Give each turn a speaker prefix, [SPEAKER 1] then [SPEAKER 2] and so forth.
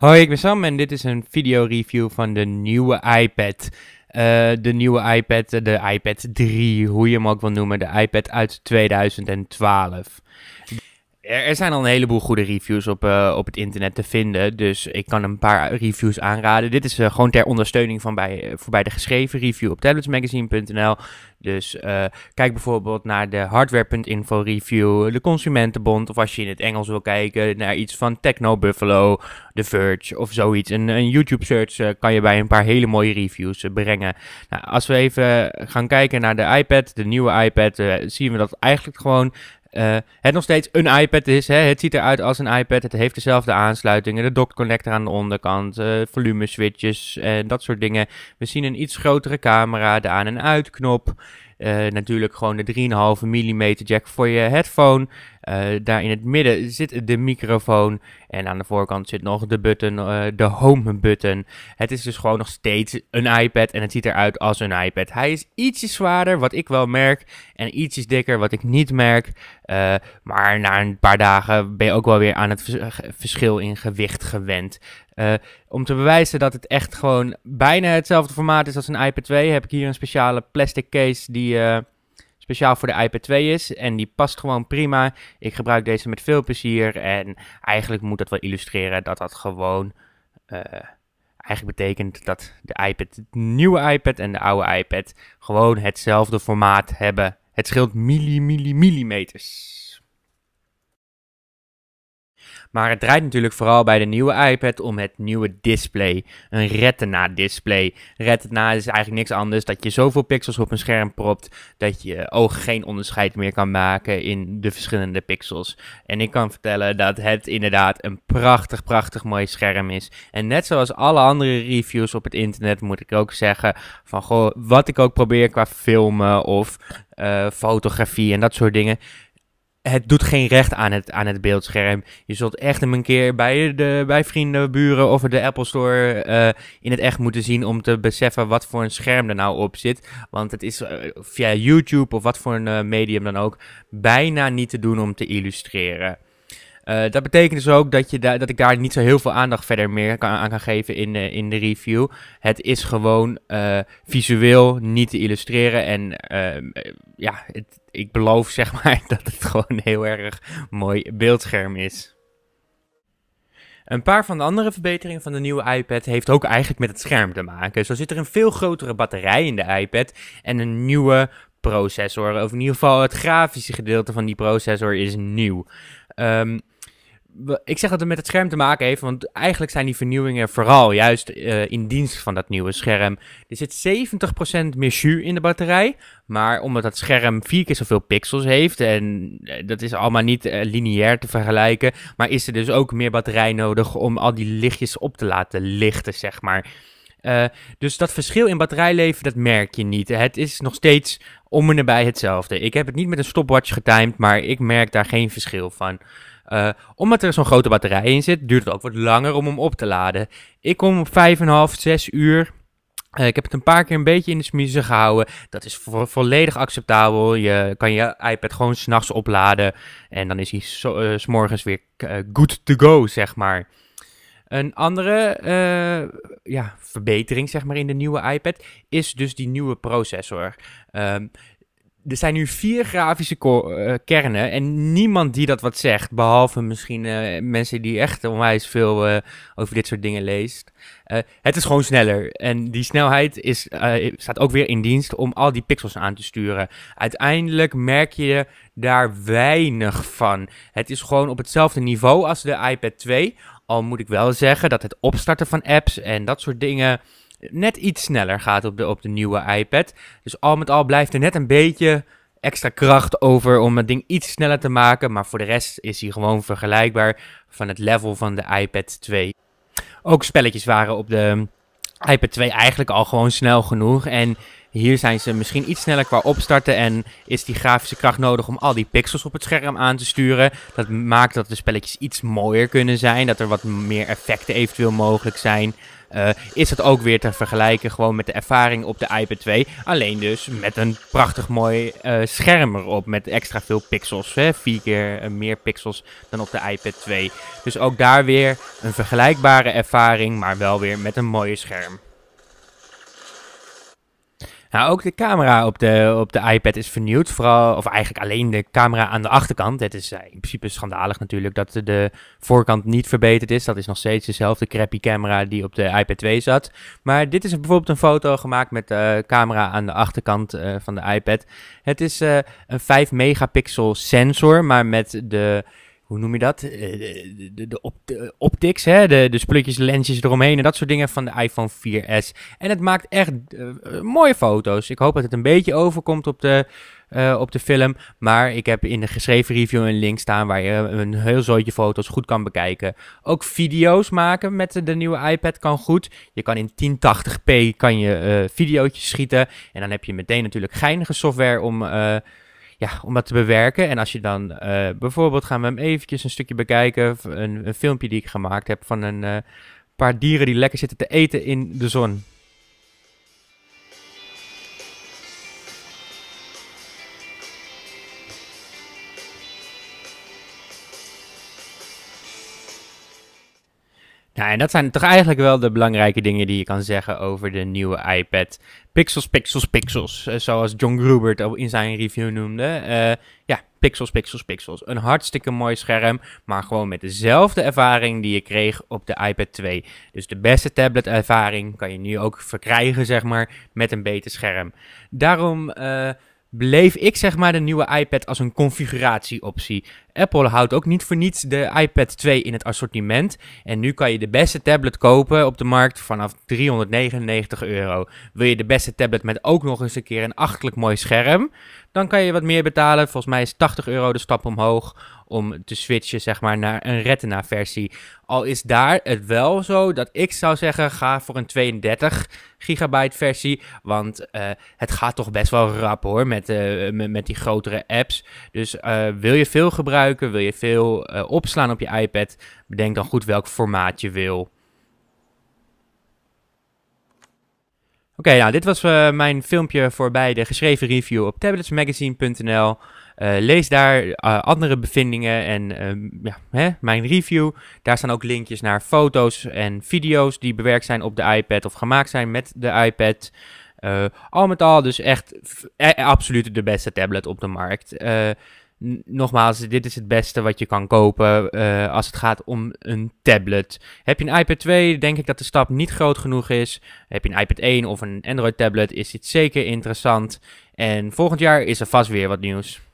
[SPEAKER 1] Hoi, ik ben Sam en dit is een video review van de nieuwe iPad. Eh, de nieuwe iPad, eh, de iPad 3, hoe je hem ook wil noemen, de iPad uit 2012 er, zijn al een heleboel goede reviews op, eh, op het internet te vinden. Dus ik kan een paar reviews aanraden. Dit is eh, gewoon ter ondersteuning van bij, eh, voor bij de geschreven review op tabletsmagazine.nl. Dus kijk bijvoorbeeld naar de hardware.info review, de Consumentenbond. Of als je in het Engels wil kijken naar iets van Techno Buffalo, The Verge of zoiets. Een, een YouTube search kan je bij een paar hele mooie reviews brengen. Nou, als we even gaan kijken naar de iPad, de nieuwe iPad, zien we dat eigenlijk gewoon uh, het nog steeds een iPad is. Hè? Het ziet eruit als een iPad. Het heeft dezelfde aansluitingen. De dock connector aan de onderkant. Uh, volume switches. En dat soort dingen. We zien een iets grotere camera. De aan- en uitknop. Eh, natuurlijk gewoon de 3,5 mm jack voor je headphone. Eh, daar in het midden zit de microfoon. En aan de voorkant zit nog de button, eh, de home button. Het is dus gewoon nog steeds een iPad. En het ziet eruit als een iPad. Hij is ietsjes zwaarder, wat ik wel merk. En ietsjes dikker, wat ik niet merk. Eh, maar na een paar dagen ben je ook wel weer aan het verschil in gewicht gewend. om te bewijzen dat het echt gewoon bijna hetzelfde formaat is als een iPad 2, heb ik hier een speciale plastic case die speciaal voor de iPad 2 is. En die past gewoon prima. Ik gebruik deze met veel plezier. En eigenlijk moet dat wel illustreren dat dat gewoon. Eh, eigenlijk betekent dat de iPad, de nieuwe iPad en de oude iPad gewoon hetzelfde formaat hebben. Het scheelt milli, milli, millimeters. Maar het draait natuurlijk vooral bij de nieuwe iPad om het nieuwe display. Een retina display. Retina is eigenlijk niks anders dat je zoveel pixels op een scherm propt dat je oog geen onderscheid meer kan maken in de verschillende pixels. En ik kan vertellen dat het inderdaad een prachtig, prachtig mooi scherm is. En net zoals alle andere reviews op het internet moet ik ook zeggen van goh, wat ik ook probeer qua filmen of eh, fotografie en dat soort dingen het doet geen recht aan het, aan het beeldscherm. Je zult echt hem een keer bij, de, bij vrienden, buren of de Apple Store eh, in het echt moeten zien om te beseffen wat voor een scherm er nou op zit. Want het is eh, via YouTube of wat voor een eh, medium dan ook bijna niet te doen om te illustreren. Eh, dat betekent dus ook dat, je dat ik daar niet zo heel veel aandacht verder meer kan, aan kan geven in, eh, in de review. Het is gewoon eh, visueel niet te illustreren. En ehm, ja, het, ik beloof zeg maar dat het gewoon een heel erg mooi beeldscherm is. Een paar van de andere verbeteringen van de nieuwe iPad heeft ook eigenlijk met het scherm te maken. Zo zit er een veel grotere batterij in de iPad en een nieuwe processor. Of in ieder geval het grafische gedeelte van die processor is nieuw. Um, ik zeg dat het met het scherm te maken heeft, want eigenlijk zijn die vernieuwingen vooral juist eh, in dienst van dat nieuwe scherm. Er zit 70% meer jus in de batterij, maar omdat dat scherm vier keer zoveel pixels heeft, en eh, dat is allemaal niet eh, lineair te vergelijken, maar is er dus ook meer batterij nodig om al die lichtjes op te laten lichten, zeg maar. Eh, dus dat verschil in batterijleven, dat merk je niet. Het is nog steeds om en nabij hetzelfde. Ik heb het niet met een stopwatch getimed, maar ik merk daar geen verschil van. Eh, omdat er zo'n grote batterij in zit, duurt het ook wat langer om hem op te laden. Ik kom op 5,5, 6 uur. Eh, ik heb het een paar keer een beetje in de smiezen gehouden. Dat is volledig acceptabel. Je kan je iPad gewoon s'nachts opladen. En dan is hij s morgens weer good to go, zeg maar. Een andere eh, ja, verbetering zeg maar, in de nieuwe iPad is dus die nieuwe processor. Um, er zijn nu vier grafische eh, kernen en niemand die dat wat zegt, behalve misschien eh, mensen die echt onwijs veel eh, over dit soort dingen leest. het is gewoon sneller en die snelheid is, staat ook weer in dienst om al die pixels aan te sturen. Uiteindelijk merk je daar weinig van. Het is gewoon op hetzelfde niveau als de iPad 2, al moet ik wel zeggen dat het opstarten van apps en dat soort dingen net iets sneller gaat op de, op de nieuwe iPad. Dus al met al blijft er net een beetje extra kracht over om het ding iets sneller te maken. Maar voor de rest is hij gewoon vergelijkbaar van het level van de iPad 2. Ook spelletjes waren op de iPad 2 eigenlijk al gewoon snel genoeg. En hier zijn ze misschien iets sneller qua opstarten en is die grafische kracht nodig om al die pixels op het scherm aan te sturen. Dat maakt dat de spelletjes iets mooier kunnen zijn, dat er wat meer effecten eventueel mogelijk zijn. Eh, is dat ook weer te vergelijken gewoon met de ervaring op de iPad 2. Alleen dus met een prachtig mooi eh, scherm erop met extra veel pixels. Hè? Vier keer eh, meer pixels dan op de iPad 2. Dus ook daar weer een vergelijkbare ervaring, maar wel weer met een mooie scherm. Nou, ook de camera op de, op de iPad is vernieuwd. Vooral, of eigenlijk alleen de camera aan de achterkant. Het is eh, in principe schandalig natuurlijk dat de voorkant niet verbeterd is. Dat is nog steeds dezelfde crappy camera die op de iPad 2 zat. Maar dit is bijvoorbeeld een foto gemaakt met de eh, camera aan de achterkant eh, van de iPad. Het is een 5 megapixel sensor, maar met de hoe noem je dat? Eh, de, de, de, op, de optics, hè? De, de lensjes eromheen en dat soort dingen van de iPhone 4S. En het maakt echt eh, eh, mooie foto's. Ik hoop dat het een beetje overkomt op de, op de film. Maar ik heb in de geschreven review een link staan waar je een heel zootje foto's goed kan bekijken. Ook video's maken met de, nieuwe iPad kan goed. Je kan in 1080p kan je uh, schieten. En dan heb je meteen natuurlijk geinige software om ja, om dat te bewerken. En als je dan eh, bijvoorbeeld gaan we hem eventjes een stukje bekijken. Een, een filmpje die ik gemaakt heb van een eh, paar dieren die lekker zitten te eten in de zon. Nou, en dat zijn toch eigenlijk wel de belangrijke dingen die je kan zeggen over de nieuwe iPad. Pixels, pixels, pixels. Eh, zoals John Grubert in zijn review noemde. Eh, ja, pixels, pixels, pixels. Een hartstikke mooi scherm, maar gewoon met dezelfde ervaring die je kreeg op de iPad 2. Dus de beste tablet-ervaring kan je nu ook verkrijgen, zeg maar, met een beter scherm. Daarom. Eh, bleef ik zeg maar de nieuwe iPad als een configuratieoptie. Apple houdt ook niet voor niets de iPad 2 in het assortiment. En nu kan je de beste tablet kopen op de markt vanaf 399 euro. Wil je de beste tablet met ook nog eens een keer een achtelijk mooi scherm? Dan kan je wat meer betalen. Volgens mij is 80 euro de stap omhoog om te switchen zeg maar, naar een Retina-versie. Al is daar het wel zo dat ik zou zeggen: ga voor een 32 gigabyte versie. Want eh, het gaat toch best wel rap hoor met, eh, met, die grotere apps. Dus eh, wil je veel gebruiken, wil je veel opslaan op je iPad, bedenk dan goed welk formaat je wil. Oké, nou dit was mijn filmpje voorbij de geschreven review op tabletsmagazine.nl. Eh, lees daar eh, andere bevindingen en ehm, ja, hè, mijn review. Daar staan ook linkjes naar foto's en video's die bewerkt zijn op de iPad of gemaakt zijn met de iPad. Eh, al met al dus echt e, absoluut de beste tablet op de markt. nogmaals, dit is het beste wat je kan kopen als het gaat om een tablet. Heb je een iPad 2, denk ik dat de stap niet groot genoeg is. Heb je een iPad 1 of een Android tablet, is dit zeker interessant. En volgend jaar is er vast weer wat nieuws.